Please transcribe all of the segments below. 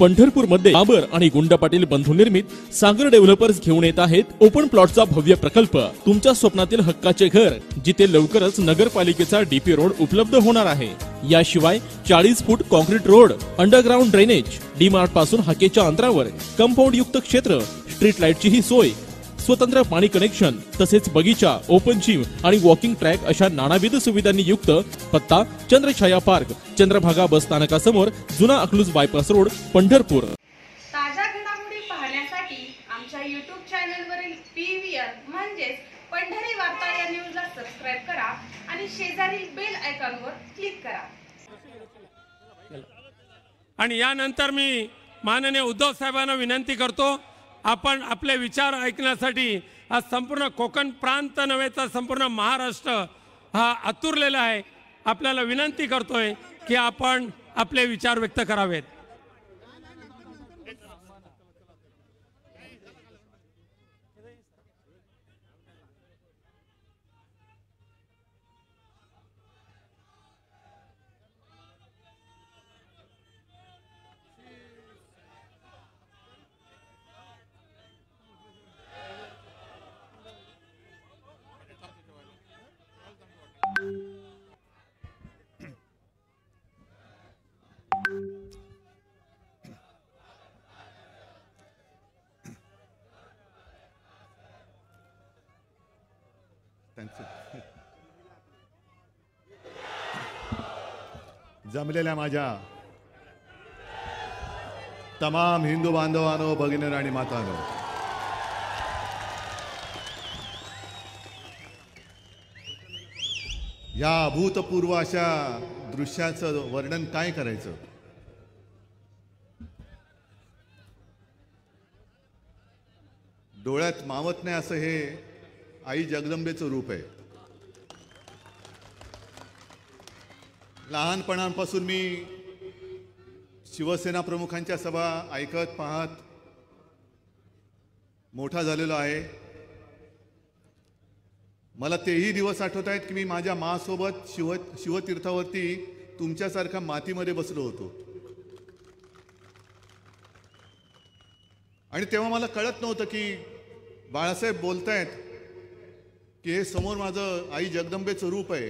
पंढरपूरमध्ये बाबर आणि गुंड पाटील बंधू निर्मित सागर डेव्हलपर्स घेऊन येत आहेत ओपन प्लॉटचा भव्य प्रकल्प तुमच्या स्वप्नातील हक्काचे घर जिथे लवकरच नगरपालिकेचा डीपी रोड उपलब्ध होणार आहे याशिवाय चाळीस foot concrete road underground drainage D पासून हकेच्या अंतरावर कंपाऊंड युक्त क्षेत्र स्ट्रीट लाईटची ही सोय स्वतंत्र पाणी कनेक्शन तसेच बगीचा ओपन जिम आणि वॉकिंग ट्रॅक अशा नानाविध सुविधांनी युक्त पत्ता चंद्रछाया पार्क चंद्रभागा बस स्थानकासमोर जुना अकलूज बायपास रोड पंढरपूर ताज्या घडामोडी पाहण्यासाठी आमच्या युट्यूब चॅनलवरील पीव्हीआर म्हणजेच पंढरी वार्ता या न्यूजला सबस्क्राईब करा आणि शेजारील बेल आयकॉनवर क्लिक करा आणि यानंतर मी माननीय उद्धव साहेबांना विनंती करतो आपण आपले विचार ऐकण्यासाठी हा संपूर्ण कोकण प्रांत नव्हे तर संपूर्ण महाराष्ट्र हा आतुरलेला आहे आपल्याला विनंती करतोय की आपण आपले विचार व्यक्त करावेत त्यांचे जमलेल्या माझ्या तमाम हिंदू बांधवानो भगिनी आणि मातानो या अभूतपूर्व अशा दृश्याचं वर्णन काय करायचं डोळ्यात मावत नाही असं हे आई जगदंबेचं रूप आहे लहानपणापासून मी शिवसेना प्रमुखांच्या सभा ऐकत पाहत मोठा झालेलो आहे मला तेही दिवस आठवत आहेत की मी माझ्या मासोबत शिव शिवतीर्थावरती तुमच्यासारख्या मातीमध्ये बसलो होतो आणि तेव्हा मला कळत नव्हतं की बाळासाहेब बोलतायत की हे समोर माझं आई जगदंबेचं रूप आहे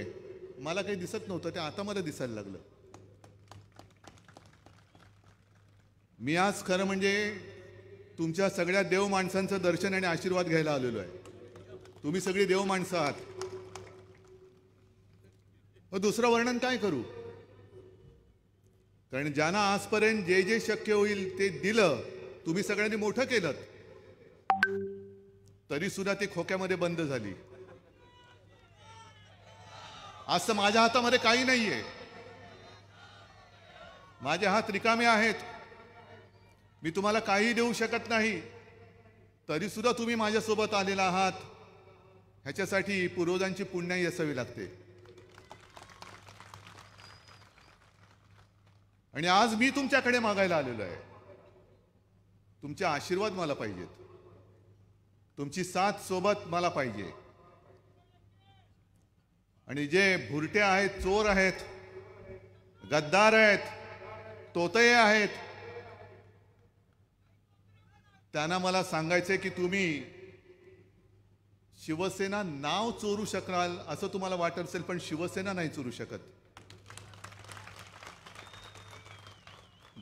मला काही दिसत नव्हतं ते आता मला दिसायला लागलं मी आज खरं म्हणजे तुमच्या सगळ्या देव माणसांचं दर्शन आणि आशीर्वाद घ्यायला आलेलो आहे तुम्ही सगळी देव माणसं आहात दुसरं वर्णन काय करू कारण ज्यांना आजपर्यंत जे जे शक्य होईल ते दिलं तुम्ही सगळ्यांनी मोठं केलं तरी सुद्धा ती खोक्यामध्ये बंद झाली आज तर माझ्या हातामध्ये काही नाही आहे माझे हात रिकामे आहेत मी तुम्हाला काही देऊ शकत नाही तरी सुद्धा तुम्ही माझ्यासोबत आलेला आहात ह्याच्यासाठी पूर्वजांची पुण्याई असावी लागते आणि आज मी तुमच्याकडे मागायला आलेलो आहे तुमचे आशीर्वाद मला पाहिजेत तुमची साथ सोबत मला पाहिजे आणि जे भुरटे आहेत चोर आहेत गद्दार आहेत तोतये आहेत त्यांना मला सांगायचंय की तुम्ही शिवसेना नाव चोरू शकाल असं तुम्हाला वाटत असेल पण शिवसेना नाही चोरू शकत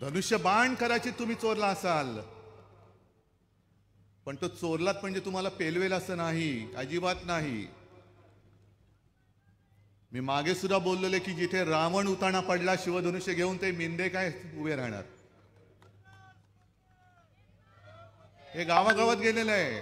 धनुष्य बाण कराची तुम्ही चोरला असाल पण तो चोरलात म्हणजे तुम्हाला पेलवेल असं नाही अजिबात नाही मी मागे सुद्धा बोललेले की जिथे रावण उताणा पडला शिवधनुष्य घेऊन ते मिंदे काय उभे राहणार हे गावागावात गेलेलं आहे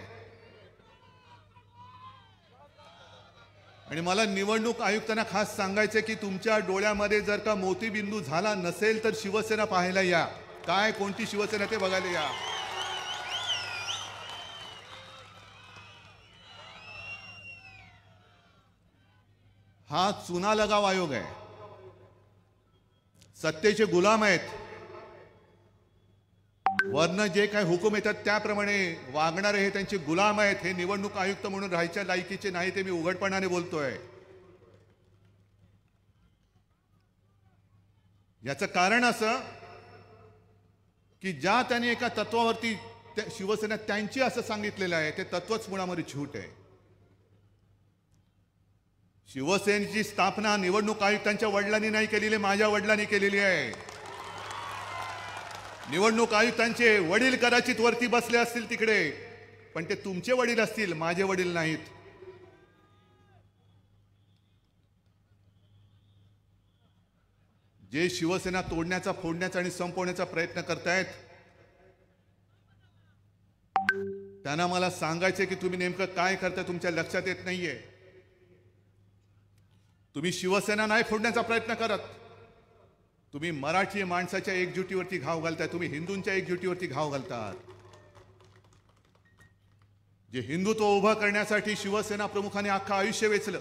आणि मला निवडणूक आयुक्तांना खास सांगायचे की तुमच्या डोळ्यामध्ये जर का मोतीबिंदू झाला नसेल तर शिवसेना पाहायला या काय कोणती शिवसेना ते बघायला या हा चुना लगाव आयोग आहे सत्तेचे गुलाम आहेत वर्ण जे काही हुकूम येतात त्याप्रमाणे वागणारे हे त्यांचे गुलाम आहेत हे निवडणूक आयुक्त म्हणून राहायच्या लायकीचे नाही ते मी उघडपणाने बोलतोय याचं कारण असं की ज्या त्यांनी एका तत्वावरती शिवसेना त्यांची असं सांगितलेलं आहे ते तत्वच मुळामध्ये झूट आहे शिवसेनेची स्थापना निवडणूक आयुक्तांच्या वडिलांनी नाही केलेली माझ्या वडिलांनी केलेली आहे निवडणूक आयुक्तांचे वडील कदाचित वरती बसले असतील तिकडे पण ते तुमचे वडील असतील माझे वडील नाहीत जे शिवसेना तोडण्याचा फोडण्याचा आणि संपवण्याचा प्रयत्न करतायत त्यांना मला सांगायचे की तुम्ही नेमकं काय करता तुमच्या लक्षात येत नाहीये तुम्ही शिवसेना नाही फोडण्याचा प्रयत्न करत तुम्ही मराठी माणसाच्या एकजुटीवरती घाव घालताय तुम्ही हिंदूंच्या एकजुटीवरती घाव घालतात जे हिंदुत्व उभं करण्यासाठी शिवसेना प्रमुखाने अख्खं आयुष्य वेचलं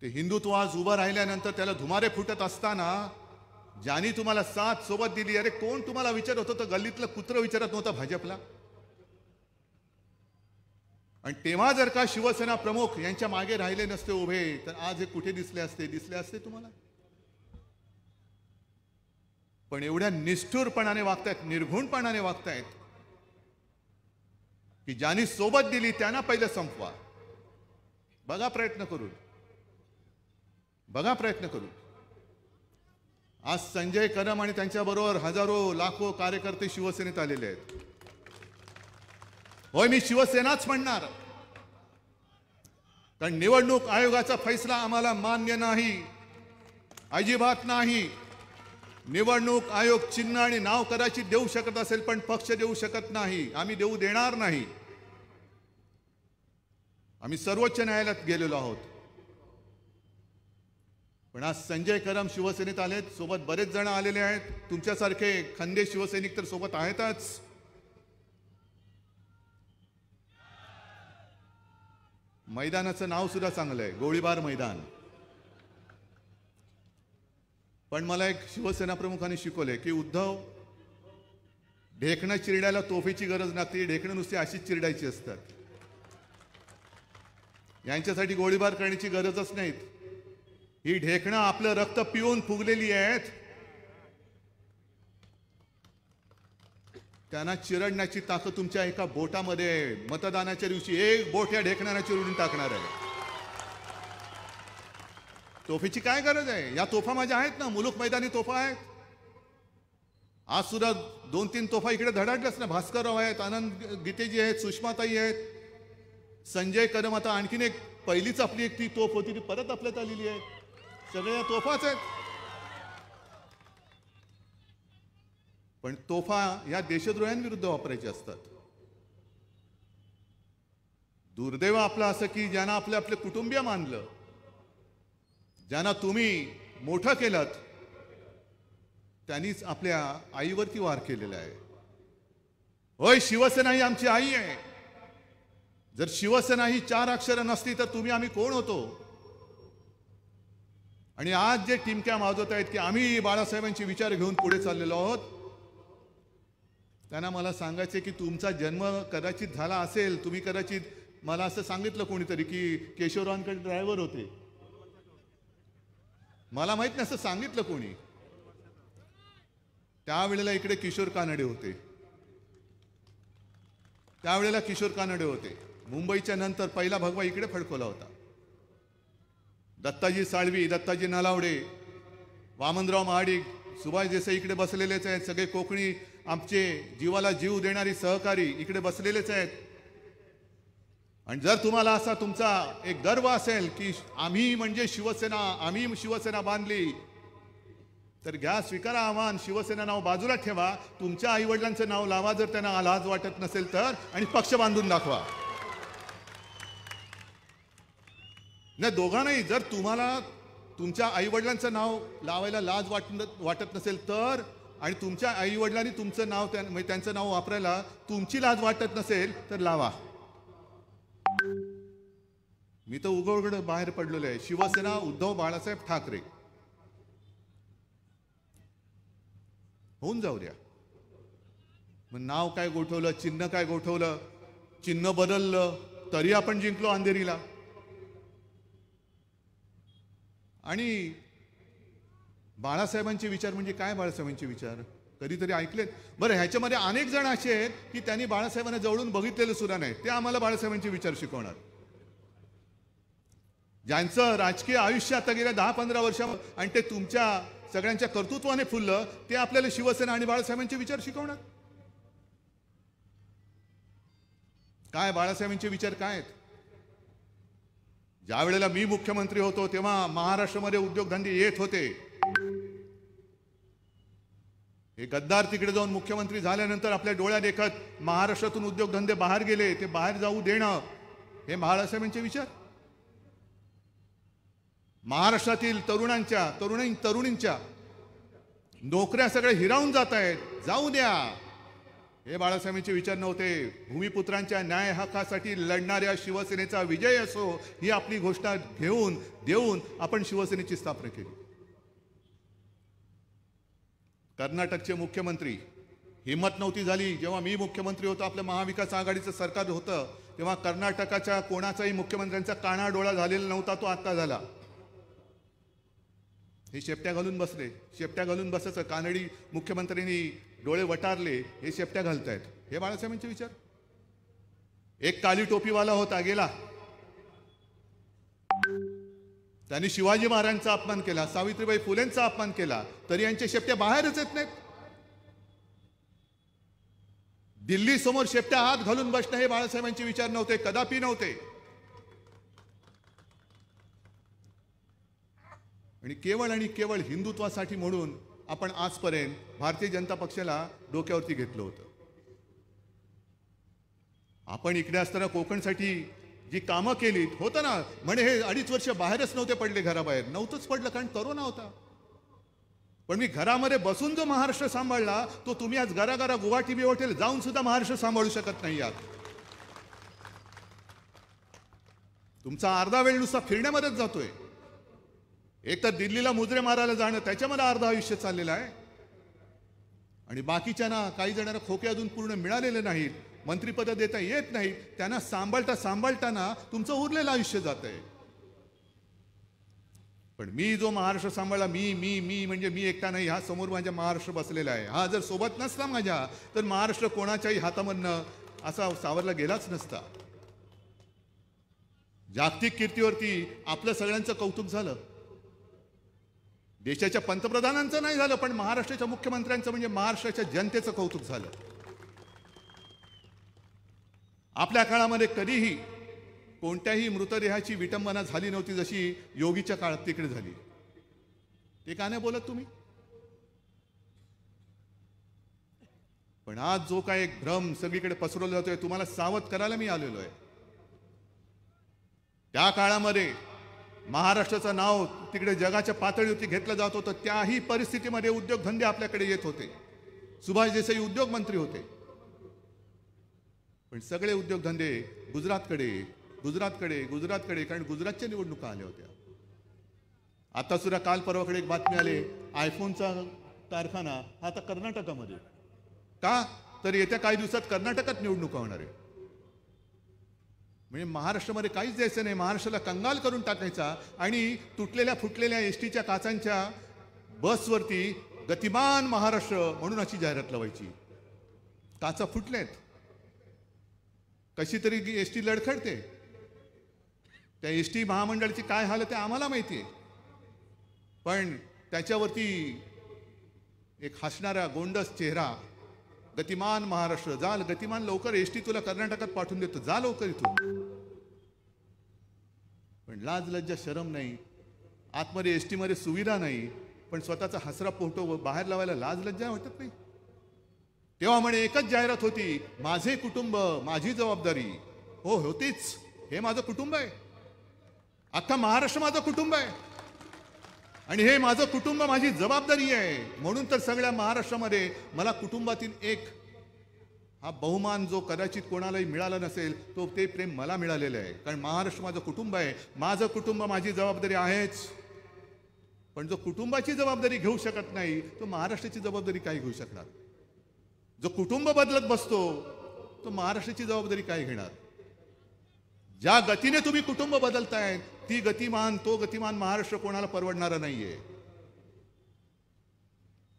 ते हिंदुत्व आज उभं राहिल्यानंतर त्याला धुमारे फुटत असताना ज्यांनी तुम्हाला साथ सोबत दिली अरे कोण तुम्हाला विचारत होतं गल्लीतलं कुत्र विचारत नव्हतं भाजपला आणि तेव्हा जर का शिवसेना प्रमुख यांच्या मागे राहिले नसते उभे तर आज हे कुठे दिसले असते दिसले असते तुम्हाला पण एवढ्या निष्ठुरपणाने वागतायत निर्घुणपणाने वागतायत की ज्यांनी सोबत दिली त्यांना पहिले संपवा बघा प्रयत्न करू बघा प्रयत्न करू आज संजय कदम आणि त्यांच्याबरोबर हजारो लाखो कार्यकर्ते शिवसेनेत आलेले आहेत होय मी शिवसेनाच म्हणणार कारण निवडणूक आयोगाचा फैसला आम्हाला मान्य नाही अजिबात नाही निवडणूक आयोग चिन्ह आणि नाव कदाचित देऊ शकत असेल पण पक्ष देऊ शकत नाही आम्ही देऊ देणार नाही आम्ही सर्वोच्च न्यायालयात गेलेलो आहोत पण आज संजय करम शिवसेनेत आलेत सोबत बरेच जण आलेले आहेत तुमच्यासारखे खंदे शिवसैनिक तर सोबत आहेतच मैदानाचं नाव सुद्धा चांगलं आहे गोळीबार मैदान पण मला एक शिवसेना प्रमुखांनी शिकवले की उद्धव ढेकणं चिरडायला तोफेची गरज नाही ढेकणं नुसती अशीच चिरडायची असतात यांच्यासाठी गोळीबार करण्याची गरजच नाहीत ही ढेकणं आपलं रक्त पिऊन फुगलेली आहेत त्यांना चिरडण्याची ताकद तुमच्या एका बोटामध्ये मतदानाच्या दिवशी एक बोट या ढेकणाऱ्या चिरडून टाकणार आहे तोफेची काय गरज आहे या तोफा माझ्या आहेत ना मुलुक मैदानी तोफा आहेत आज सुद्धा दोन तीन तोफा इकडे धडाडल्यास ना भास्करराव आहेत आनंद गीतेजी आहेत सुषमाताई आहेत संजय कदम आता आणखीन एक पहिलीच आपली एक ती तोफ होती ती परत आपल्यात आलेली आहे सगळ्या तोफाच आहेत पण तोफा या देशद्रोह्यांविरुद्ध वापरायचे असतात दुर्दैव आपलं असं की ज्यांना आपले आपले कुटुंबीय मानलं ज्यांना तुम्ही मोठं केलं त्यांनीच आपल्या आईवरती वार केलेला आहे होय शिवसेना ही आमची आई आहे जर शिवसेना ही चार अक्षरं नसती तर तुम्ही आम्ही कोण होतो आणि आज जे टिमक्या माजवत आहेत की आम्ही बाळासाहेबांचे विचार घेऊन पुढे चाललेलो आहोत त्यांना मला सांगायचे की तुमचा जन्म कदाचित झाला असेल तुम्ही कदाचित मला असं सांगितलं कोणीतरी की केशवरावांकडे ड्रायव्हर होते मला माहित नाही असं सांगितलं कोणी त्यावेळेला इकडे किशोर कानडे होते त्यावेळेला किशोर कानडे होते मुंबईच्या नंतर पहिला भगवा इकडे फडकवला होता दत्ताजी साळवी दत्ताजी नलावडे वामनराव महाडिक सुभाष देसाई इकडे बसलेलेच आहेत सगळे कोकणी आमचे जीवाला जीव देणारी सहकारी इकडे बसलेलेच आहेत आणि जर तुम्हाला असा तुमचा एक गर्व असेल की आम्ही म्हणजे शिवसेना आम्ही शिवसेना बांधली तर घ्या स्वीकारा आव्हान शिवसेना नाव बाजूला ठेवा तुमच्या आईवडिलांचं नाव लावा जर त्यांना लाज वाटत नसेल तर आणि पक्ष बांधून दाखवा नाही दोघांनाही जर तुम्हाला तुमच्या वडिलांचं नाव लावायला लाज वाटत वाटत नसेल तर आणि तुमच्या आईवडिलांनी तुमचं नाव म्हणजे त्यांचं नाव वापरायला तुमची लाज वाटत नसेल तर लावा मी तर उघड बाहेर पडलेलो आहे शिवसेना उद्धव बाळासाहेब ठाकरे होऊन जाऊ द्या मग नाव काय गोठवलं चिन्ह काय गोठवलं चिन्ह बदललं तरी आपण जिंकलो अंधेरीला आणि बाळासाहेबांचे विचार म्हणजे काय बाळासाहेबांचे विचार कधीतरी ऐकलेत बरं ह्याच्यामध्ये अनेक जण असे आहेत की त्यांनी बाळासाहेबांना जवळून बघितलेलं सुद्धा नाही ते आम्हाला बाळासाहेबांचे विचार शिकवणार ज्यांचं राजकीय आयुष्य आता गेल्या दहा पंधरा वर्ष आणि ते तुमच्या सगळ्यांच्या कर्तृत्वाने फुललं ते आपल्याला शिवसेना आणि बाळासाहेबांचे विचार शिकवणार काय बाळासाहेबांचे विचार काय आहेत ज्या वेळेला मी मुख्यमंत्री होतो तेव्हा महाराष्ट्रामध्ये उद्योगधंदे येत होते हे गद्दार तिकडे जाऊन मुख्यमंत्री झाल्यानंतर आपल्या डोळ्या देखत महाराष्ट्रातून उद्योगधंदे बाहेर गेले ते बाहेर जाऊ देणं हे महाराष्ट्रांचे विचार महाराष्ट्रातील तरुणांच्या तरुणी तरुणींच्या नोकऱ्या सगळ्या हिरावून जात आहेत जाऊ द्या हे बाळासाहेबांचे विचार नव्हते भूमिपुत्रांच्या न्याय हक्कासाठी लढणाऱ्या शिवसेनेचा विजय असो ही आपली घोषणा घेऊन देऊन आपण शिवसेनेची स्थापना केली कर्नाटकचे मुख्यमंत्री हिंमत नव्हती झाली जेव्हा मी मुख्यमंत्री होतो आपल्या महाविकास आघाडीचं सरकार होतं तेव्हा कर्नाटकाच्या कोणाचाही मुख्यमंत्र्यांचा काना डोळा झालेला नव्हता तो आत्ता झाला हे शेपट्या घालून बसले शेपट्या घालून बसायचं कानडी मुख्यमंत्र्यांनी डोळे वटारले हे शेपट्या घालतायत हे बाळासाहेबांचे विचार एक काली टोपीवाला होता गेला त्यांनी शिवाजी महाराजांचा अपमान केला सावित्रीबाई फुलेंचा अपमान केला तरी यांच्या शेपट्या बाहेरच येत नाहीत दिल्ली समोर शेपट्या हात घालून बसणं हे बाळासाहेबांचे विचार नव्हते कदापि नव्हते आणि केवळ आणि केवळ हिंदुत्वासाठी म्हणून आपण आजपर्यंत भारतीय जनता पक्षाला डोक्यावरती घेतलं होतं आपण इकडे असताना कोकणसाठी जी कामं केलीत होतं ना म्हणे हे अडीच वर्ष बाहेरच नव्हते पडले घराबाहेर नव्हतंच पडलं कारण करोना होता पण मी घरामध्ये बसून जो महाराष्ट्र सांभाळला तो तुम्ही आज घराघरा गुवाहाटी हॉटेल जाऊन सुद्धा महाराष्ट्र सांभाळू शकत नाही आत तुमचा अर्धा वेळ नुसता फिरण्यामध्येच जातोय एक तर दिल्लीला मुजरे मारायला जाणं त्याच्यामध्ये अर्धा आयुष्य चाललेलं आहे आणि बाकीच्यांना काही जणांना खोके अजून पूर्ण मिळालेले नाहीत मंत्रीपद देता येत नाही त्यांना सांभाळता सांभाळताना तुमचं उरलेलं आयुष्य जात आहे पण मी जो महाराष्ट्र सांभाळला मी मी मी म्हणजे मी एकटा नाही हा समोर माझ्या महाराष्ट्र बसलेला आहे हा जर सोबत नसता माझ्या तर महाराष्ट्र कोणाच्याही हातामधनं असा सावरला गेलाच नसता जागतिक कीर्तीवरती आपलं सगळ्यांचं कौतुक झालं देशाच्या पंतप्रधानांचं नाही झालं पण महाराष्ट्राच्या मुख्यमंत्र्यांचं म्हणजे महाराष्ट्राच्या जनतेचं कौतुक झालं आपल्या काळामध्ये कधीही कोणत्याही मृतदेहाची विटंबना झाली नव्हती जशी योगीच्या काळात तिकडे झाली ते का नाही बोलत तुम्ही पण आज जो काय एक भ्रम सगळीकडे पसरवला जातोय तुम्हाला सावध करायला मी आलेलो आहे त्या काळामध्ये महाराष्ट्राचं नाव तिकडे जगाच्या पातळीवरती घेतलं जात होतं त्याही परिस्थितीमध्ये उद्योगधंदे आपल्याकडे येत होते सुभाष देसाई उद्योग मंत्री होते पण सगळे उद्योगधंदे गुजरातकडे गुजरातकडे गुजरातकडे कारण गुजरातच्या निवडणुका आल्या होत्या आता सुद्धा काल परवाकडे एक बातमी आले आयफोनचा कारखाना हा आता कर्नाटकामध्ये का तर येत्या काही दिवसात कर्नाटकात निवडणुका होणार आहे म्हणजे महाराष्ट्रामध्ये काहीच द्यायचं नाही महाराष्ट्राला कंगाल करून टाकायचा आणि तुटलेल्या फुटलेल्या एस टीच्या काचांच्या बसवरती गतिमान महाराष्ट्र म्हणून अशी जाहिरात लावायची काचा फुटल्यात कशी तरी एस टी लडखडते त्या एस टी महामंडळाची काय हाल ते आम्हाला माहिती आहे पण त्याच्यावरती एक हसणारा गोंडस चेहरा गतिमान महाराष्ट्र जा गतिमान लवकर एस टी तुला कर्नाटकात पाठवून देतो जा लवकर इथून पण लाज लज्जा शरम नाही आतमध्ये एस टीमध्ये सुविधा नाही पण स्वतःचा हसरा फोटो बाहेर लावायला लाज लज्जा वाटत नाही तेव्हा म्हणे एकच जाहिरात होती माझे कुटुंब माझी जबाबदारी हो होतीच हे माझं कुटुंब आहे अख्खा महाराष्ट्र माझं कुटुंब आहे आणि हे माझं कुटुंब माझी जबाबदारी आहे म्हणून तर सगळ्या महाराष्ट्रामध्ये मला कुटुंबातील एक हा बहुमान जो कदाचित कोणालाही मिळाला नसेल तो ते प्रेम मला मिळालेलं आहे कारण महाराष्ट्र माझं कुटुंब आहे माझं कुटुंब माझी जबाबदारी आहेच पण जो कुटुंबाची जबाबदारी घेऊ शकत नाही तो महाराष्ट्राची जबाबदारी काय घेऊ शकणार जो कुटुंब बदलत बसतो तो महाराष्ट्राची जबाबदारी काय घेणार ज्या गतीने तुम्ही कुटुंब बदलताय ती गतिमान तो गतिमान महाराष्ट्र कोणाला परवडणारा नाहीये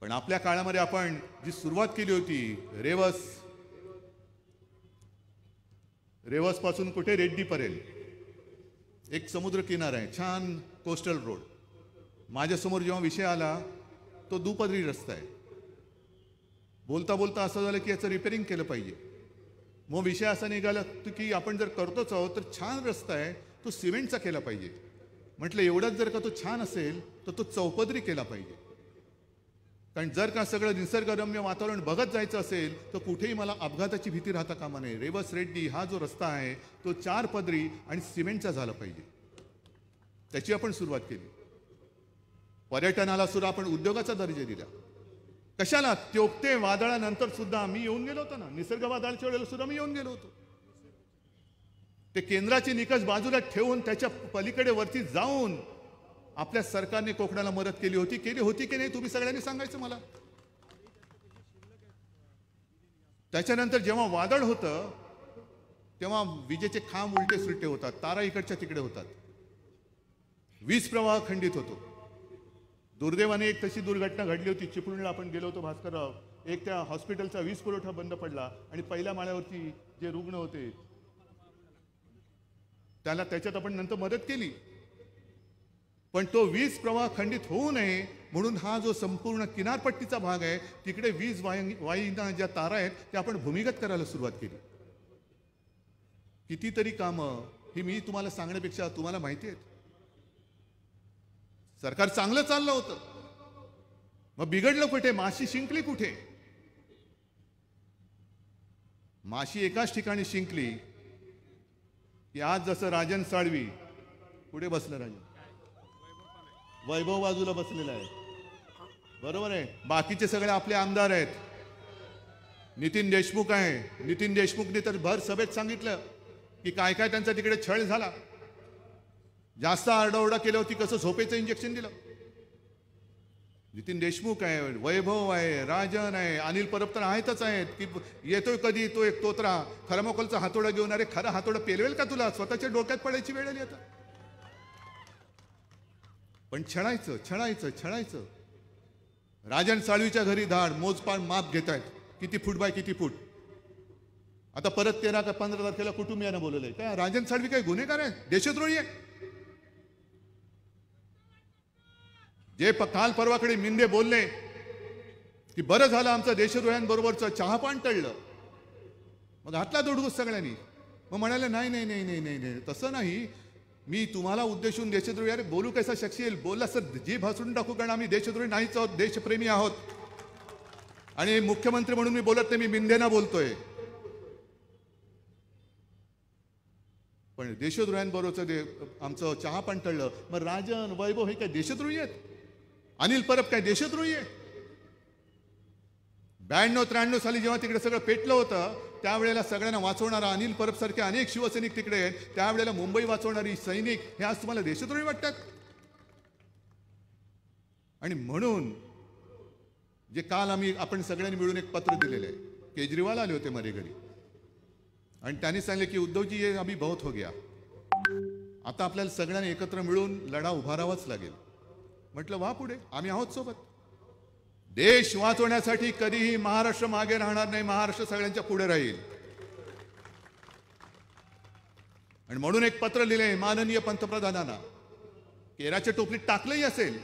पण आपल्या काळामध्ये आपण जी सुरुवात केली होती रेवस रेवस पासून कुठे रेड्डी पर्यंत एक समुद्र किनारा आहे छान कोस्टल रोड माझ्यासमोर जेव्हा विषय आला तो दुपदरी रस्ता आहे बोलता बोलता असं झालं की याचं रिपेरिंग केलं पाहिजे मग विषय असा निघाला की आपण जर करतोच आहोत तर छान रस्ता आहे तो सिमेंटचा केला पाहिजे म्हटलं एवढाच जर का तो छान असेल तर तो चौपदरी केला पाहिजे कारण जर का सगळं निसर्गरम्य वातावरण बघत जायचं असेल तर कुठेही मला अपघाताची भीती राहता कामा नये रेवस रेड्डी हा जो रस्ता आहे तो चार पदरी आणि सिमेंटचा झाला पाहिजे त्याची आपण सुरुवात केली पर्यटनाला सुद्धा आपण उद्योगाचा दर्जा दिला कशाला त्योक्ते वादळानंतर सुद्धा आम्ही येऊन गेलो होतो ना निसर्ग वादळाच्या वेळेला सुद्धा मी येऊन गेलो होतो ते केंद्राचे निकष बाजूला ठेवून त्याच्या पलीकडे वरती जाऊन आपल्या सरकारने कोकणाला मदत केली होती केली होती की नाही तुम्ही सगळ्यांनी सांगायचं मला त्याच्यानंतर जेव्हा वादळ होतं तेव्हा विजेचे खांब उलटे सुलटे होतात तारा इकडच्या तिकडे होतात वीज प्रवाह खंडित होतो दुर्दैवाने एक तशी दुर्घटना घडली होती चिपळूणला आपण गेलो होतो भास्करराव एक त्या हॉस्पिटलचा वीज पुरवठा बंद पडला आणि पहिल्या माळ्यावरती जे रुग्ण होते त्याला त्याच्यात आपण नंतर मदत केली पण तो वीज प्रवाह खंडित होऊ नये म्हणून हा जो संपूर्ण किनारपट्टीचा भाग आहे तिकडे वीज वाईना ज्या तारा आहेत त्या आपण भूमिगत करायला सुरुवात केली कितीतरी कामं ही मी तुम्हाला सांगण्यापेक्षा तुम्हाला माहिती आहेत सरकार चांगलं चाललं होतं मग बिघडलं कुठे माशी शिंकली कुठे माशी एकाच ठिकाणी शिंकली की आज जसं राजन साळवी कुठे बसलं राजन वैभव बाजूला बसलेला आहे बरोबर आहे बाकीचे सगळे आपले आमदार आहेत नितीन देशमुख आहे नितीन देशमुखने तर भर सभेत सांगितलं की काय काय त्यांचा तिकडे छळ झाला जास्त आरडाओरडा केली होती कसं झोपेचं इंजेक्शन दिलं नितीन देशमुख आहे वैभव आहे राजन आहे अनिल परब तर आहेतच आहेत की येतोय कधी तो एक तोत्रा खरामोकलचा हातोडा घेऊन अरे खरा हातोडा पेलवेल का तुला स्वतःच्या डोक्यात पडायची वेळ आली आता पण छणायचं छणायचं छणायचं राजन साळवीच्या घरी धाड मोजपाड माप घेत आहेत किती फूट बाय किती फूट आता परत तेरा का पंधरा तारखेला कुटुंबियांना बोलवलंय काय राजन साळवी काही गुन्हेगार आहे देशद्रोही आहे जे काल परवाकडे मिंदे बोलले की बरं झालं आमचं देशद्रोह्यांबरोबरचं चहापान टळलं मग हातला दोडगूस सगळ्यांनी मग म्हणाले नाही नाही नाही नाही नाही नाही तसं नाही मी तुम्हाला उद्देशून देशद्रोही अरे बोलू कसा शक्य येईल बोलला सर जी भासून टाकू कारण आम्ही देशद्रोही नाहीच आहोत देशप्रेमी आहोत आणि मुख्यमंत्री म्हणून मी बोलत नाही मी मिंदेना बोलतोय पण देशद्रोह्यांबरोबरचं दे आमचं चहा पण टळलं मग राजन वैभव हे काय देशद्रोही आहेत अनिल परब काय देशद्रोही आहे ब्याण्णव त्र्याण्णव साली जेव्हा तिकडे सगळं पेटलं होतं त्यावेळेला सगळ्यांना वाचवणारा अनिल परब सारखे अनेक शिवसैनिक तिकडे आहेत त्यावेळेला मुंबई वाचवणारी सैनिक हे आज तुम्हाला देशद्रोही वाटतात आणि म्हणून जे काल आम्ही आपण सगळ्यांनी मिळून एक पत्र दिलेलं आहे केजरीवाल आले होते मरे घरी आणि त्यांनी सांगले की उद्धवजी हे आम्ही बहुत हो गया आता आपल्याला सगळ्यांनी एकत्र मिळून लढा उभारावाच लागेल म्हटलं व्हा पुढे आम्ही आहोत सोबत देश वाचवण्यासाठी कधीही महाराष्ट्र मागे राहणार नाही महाराष्ट्र सगळ्यांच्या पुढे राहील आणि म्हणून एक पत्र लिहिले माननीय पंतप्रधानांना केराच्या टोपलीत टाकलंही असेल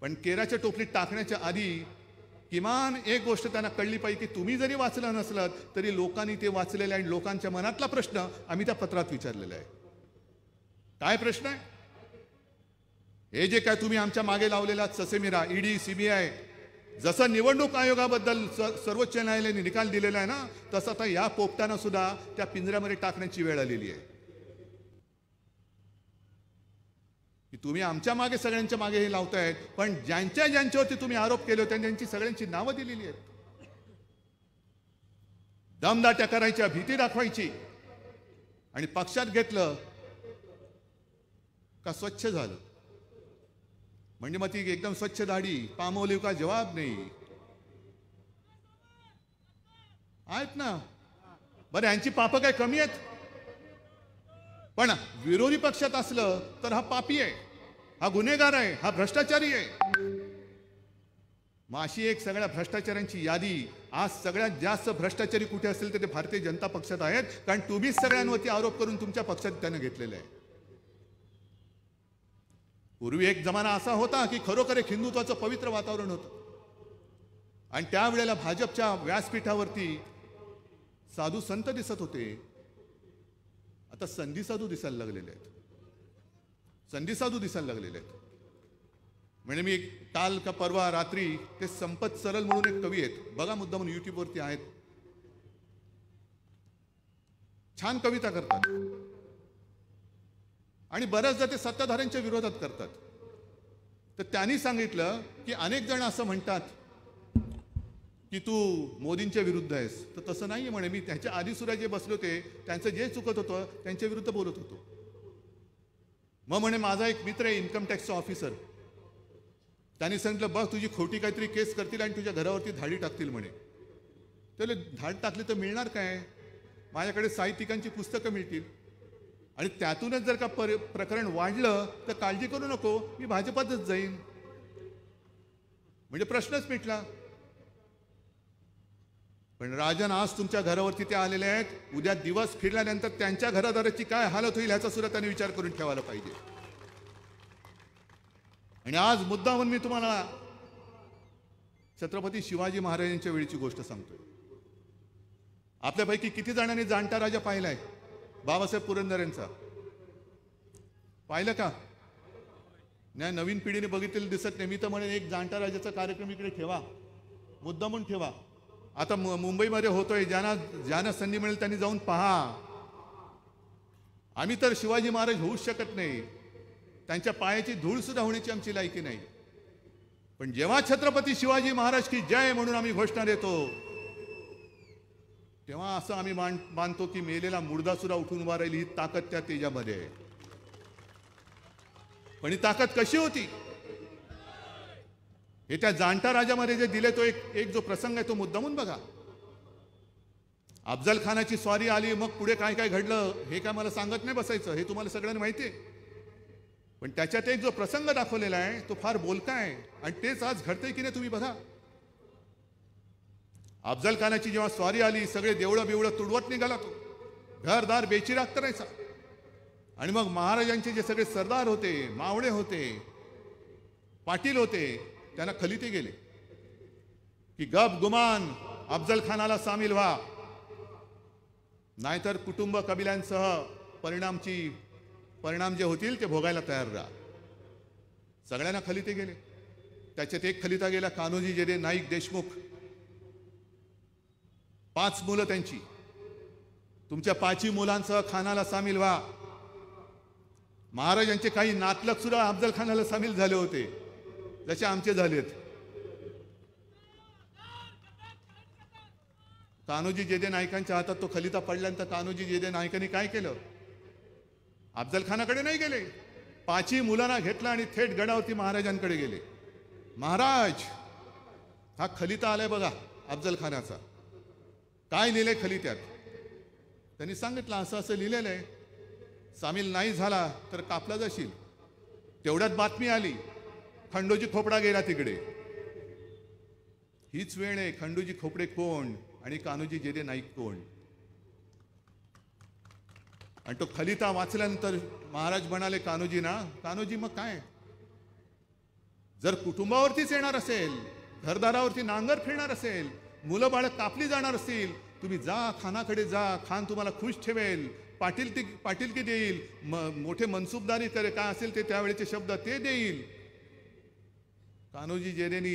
पण केराच्या टोपलीत टाकण्याच्या आधी किमान एक गोष्ट त्यांना कळली पाहिजे की तुम्ही जरी वाचलं नसलात तरी लोकांनी ते वाचलेलं आहे आणि लोकांच्या मनातला प्रश्न आम्ही त्या पत्रात विचारलेला आहे काय प्रश्न आहे हे जे काय तुम्ही आमच्या मागे लावलेला ससेमिरा ईडी e सीबीआय जसं निवडणूक आयोगाबद्दल सर्वोच्च न्यायालयाने निकाल दिलेला आहे ना तसं आता या पोपटाना सुद्धा त्या पिंजऱ्यामध्ये टाकण्याची वेळ आलेली आहे की तुम्ही आमच्या मागे सगळ्यांच्या मागे हे लावतायत पण ज्यांच्या ज्यांच्यावरती तुम्ही आरोप केले होते त्यांची सगळ्यांची नावं दिलेली आहेत दमदाट्या करायच्या भीती दाखवायची आणि पक्षात घेतलं का स्वच्छ झालं म्हणजे मग ती एकदम स्वच्छ दाढी पामवली का जवाब नाही आहेत ना बरं यांची पापं काय कमी आहेत पण विरोधी पक्षात असलं तर हा पापी आहे हा गुन्हेगार आहे हा भ्रष्टाचारी आहे मग अशी एक सगळ्या भ्रष्टाचारांची यादी आज सगळ्यात जास्त भ्रष्टाचारी कुठे असेल तर ते भारतीय जनता पक्षात आहेत कारण तुम्हीच सगळ्यांवरती आरोप करून तुमच्या पक्षात त्यानं घेतलेलं आहे पूर्वी एक जमाना असा होता की खरोखर एक हिंदुत्वाचं पवित्र वातावरण होतं आणि त्यावेळेला भाजपच्या व्यासपीठावरती साधू संत दिसत होते आता संधी साधू दिसायला लागलेले आहेत संधी साधू दिसायला लागलेले आहेत म्हणजे मी काल का परवा रात्री ते संपत सरल म्हणून एक कवी आहेत बघा मुद्दा म्हणून युट्यूबवरती आहेत छान कविता करतात आणि बऱ्याचदा ते सत्ताधाऱ्यांच्या विरोधात करतात तर त्यांनी सांगितलं की अनेक जण असं म्हणतात की तू मोदींच्या विरुद्ध आहेस तर तसं नाही आहे म्हणे मी त्याच्या आधी सुद्धा जे बसले होते त्यांचं जे चुकत होतं त्यांच्या विरुद्ध बोलत होतो मग म्हणे माझा एक मित्र आहे इन्कम टॅक्सचा ऑफिसर त्यांनी सांगितलं बघ तुझी खोटी काहीतरी केस करतील आणि तुझ्या घरावरती धाडी टाकतील म्हणे त्याला धाड टाकली तर मिळणार काय माझ्याकडे साहित्यिकांची पुस्तकं मिळतील आणि त्यातूनच जर का पर प्रकरण वाढलं तर काळजी करू नको मी भाजपातच जाईन म्हणजे प्रश्नच मिटला पण राजन आज तुमच्या घरावरती ते आलेले आहेत उद्या दिवस फिरल्यानंतर त्यांच्या घरादाराची काय हालत होईल ह्याचा सुद्धा त्यांनी विचार करून ठेवायला पाहिजे आणि आज मुद्दा म्हणून मी तुम्हाला छत्रपती शिवाजी महाराजांच्या वेळीची गोष्ट सांगतोय आपल्यापैकी किती जणांनी जाणता राजा पाहिलाय बाबासाहेब पुरंदर यांचा पाहिलं का नाही नवीन पिढीने बघितलेलं दिसत नाही मी तर म्हणेन एक जाणता राजाचा कार्यक्रम इकडे ठेवा मुद्दा म्हणून ठेवा आता मुंबईमध्ये होतोय ज्यांना ज्यांना संधी मिळेल त्यांनी जाऊन पहा आम्ही तर शिवाजी महाराज होऊच शकत नाही त्यांच्या पायाची धूळ सुद्धा होण्याची आमची लायकी नाही पण जेव्हा छत्रपती शिवाजी महाराज की जय म्हणून आम्ही घोषणा देतो तेव्हा असं आम्ही मान मानतो की मेलेला सुद्धा उठून उभा राहिली ही ताकद त्या तेजामध्ये आहे पण ही ताकद कशी होती हे त्या जाणता राजामध्ये जे दिले तो एक एक जो प्रसंग आहे तो मुद्दामून बघा अफजल खानाची स्वारी आली मग पुढे काय काय घडलं हे काय मला सांगत नाही बसायचं हे तुम्हाला सगळ्यांना माहिती आहे पण त्याच्यात एक जो प्रसंग दाखवलेला आहे तो फार बोलका आहे आणि तेच आज घडतंय की नाही तुम्ही बघा अफजल खानाची जेव्हा स्वारी आली सगळे देवळं बिवळं तुडवत निघाला तो घरदार बेचिराग करायचा आणि मग महाराजांचे जे सगळे सरदार होते मावळे होते पाटील होते त्यांना खलिते गेले की गप गुमान अफजल खानाला सामील व्हा नाहीतर कुटुंब कबिलांसह परिणामची परिणाम जे होतील ते भोगायला तयार राहा सगळ्यांना खलिते गेले त्याच्यात एक खलिता गेला कान्होजी दे नाईक देशमुख पाच मुलं त्यांची तुमच्या पाचही मुलांसह खानाला सामील व्हा महाराज यांचे काही नातलक सुद्धा अफजल खानाला सामील झाले होते जसे आमचे झालेत कान्होजी जेदे नायकांच्या हातात तो खलिता पडल्यानंतर कान्होजी जेदे नायकांनी काय केलं अफजल खानाकडे नाही गेले पाचही मुलांना घेतला आणि थेट गडावती महाराजांकडे गेले महाराज हा खलिता आलाय बघा अफजल खानाचा काय लिहिले खाली त्यात त्यांनी सांगितलं असं असं लिहिलेलं आहे सामील नाही झाला तर कापला जाशील तेवढ्यात बातमी आली खंडोजी खोपडा गेला तिकडे हीच वेळ आहे खंडूजी खोपडे कोण आणि कान्होजी जेदे नाईक कोण आणि तो खलिता वाचल्यानंतर महाराज म्हणाले कान्होजी ना कान्होजी मग काय जर कुटुंबावरतीच येणार असेल घरदारावरती नांगर फिरणार असेल मुलं बाळं कापली जाणार असतील तुम्ही जा खानाकडे जा खान तुम्हाला खुश ठेवेल पाटील ते पाटील की देईल म मोठे मनसुबदारी करे काय असेल ते त्यावेळेचे शब्द ते देईल कान्होजी जेरेनी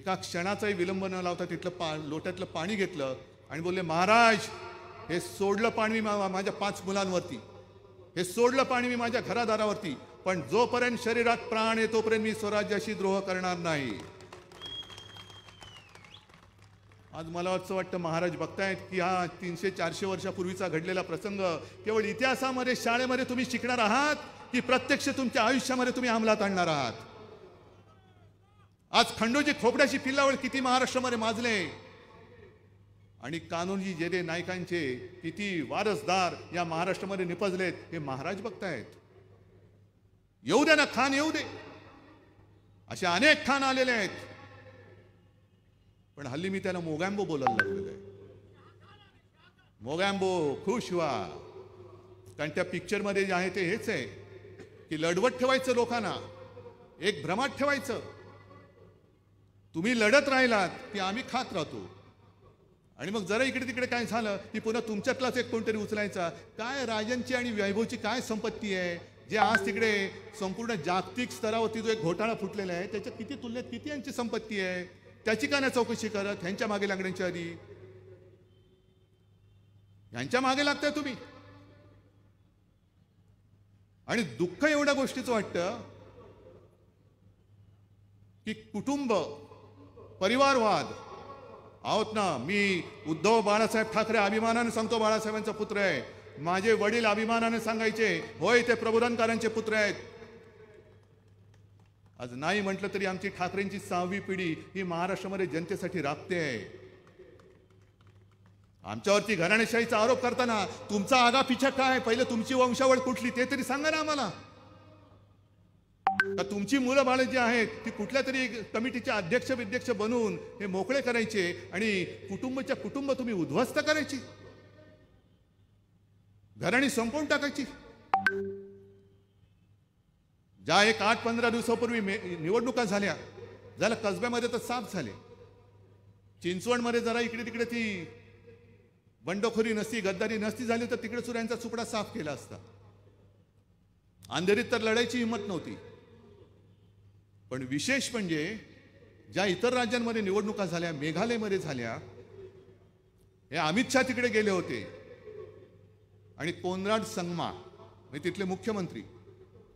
एका क्षणाचाही विलंब न लावता तिथलं पा लोट्यातलं पाणी घेतलं आणि बोलले महाराज हे सोडलं पाणी मी माझ्या पाच मुलांवरती हे सोडलं पाणी मी माझ्या घरादारावरती पण जोपर्यंत शरीरात प्राण आहे मी स्वराज्याशी द्रोह करणार नाही आज मला असं वाटतं महाराज बघतायत की हा तीनशे चारशे वर्षापूर्वीचा घडलेला प्रसंग केवळ इतिहासामध्ये शाळेमध्ये तुम्ही शिकणार आहात की प्रत्यक्ष तुमच्या आयुष्यामध्ये तुम्ही अंमलात आणणार आहात आज खंडोजी खोपड्याची पिल्लावळ किती महाराष्ट्रामध्ये माजले आणि कानोजी जेदे नायकांचे किती वारसदार या महाराष्ट्रामध्ये निपजलेत हे महाराज बघतायत येऊ द्या ना खान येऊ दे असे अनेक खान आलेले आहेत पण हल्ली मी त्याला मोगॅम्बो बोलायला लागलेलं आहे मोगॅम्बो खुश व्हा कारण त्या पिक्चरमध्ये जे आहे ते हेच आहे की लढवत ठेवायचं लोकांना एक भ्रमात ठेवायचं तुम्ही लढत राहिलात की आम्ही खात राहतो आणि मग जरा इकडे तिकडे काय झालं की पुन्हा तुमच्यातलाच एक कोणतरी उचलायचा काय राजांची आणि वैभवची काय संपत्ती आहे जे आज तिकडे संपूर्ण जागतिक स्तरावरती जो एक घोटाळा फुटलेला आहे त्याच्या किती तुलनेत किती यांची संपत्ती आहे त्याची काना चौकशी करत ह्यांच्या मागे लागण्याची आधी ह्यांच्या मागे लागताय तुम्ही आणि दुःख एवढ्या गोष्टीचं वाटतं की कुटुंब परिवारवाद आहोत ना मी उद्धव बाळासाहेब ठाकरे अभिमानाने सांगतो बाळासाहेबांचा पुत्र आहे माझे वडील अभिमानाने सांगायचे होय ते प्रबोधनकारांचे पुत्र आहेत आज नाही म्हटलं तरी आमची ठाकरेंची सहावी पिढी ही महाराष्ट्रामध्ये जनतेसाठी राबते आहे आमच्यावरती घराणेशाहीचा आरोप करताना तुमचा आगा पिछा काय पहिले तुमची वंशावळ कुठली ते तरी सांगा ना आम्हाला का तुमची मुलं बाळ जी आहेत ती कुठल्या तरी कमिटीचे अध्यक्ष विध्यक्ष बनवून हे मोकळे करायचे आणि कुटुंबच्या कुटुंब तुम्ही उद्ध्वस्त करायची घराणी संपवून टाकायची ज्या एक आठ पंधरा दिवसापूर्वी मे निवडणुका झाल्या ज्याला कसब्यामध्ये तर साफ झाले चिंचवडमध्ये जरा इकडे तिकडे ती बंडखोरी नसती गद्दारी नसती झाली तर तिकडे सुऱ्यांचा सुपडा साफ केला असता अंधेरीत तर लढायची हिंमत नव्हती पण विशेष म्हणजे ज्या इतर राज्यांमध्ये निवडणुका झाल्या मेघालयमध्ये झाल्या हे अमित शहा तिकडे गेले होते आणि कोनराड संगमा म्हणजे तिथले मुख्यमंत्री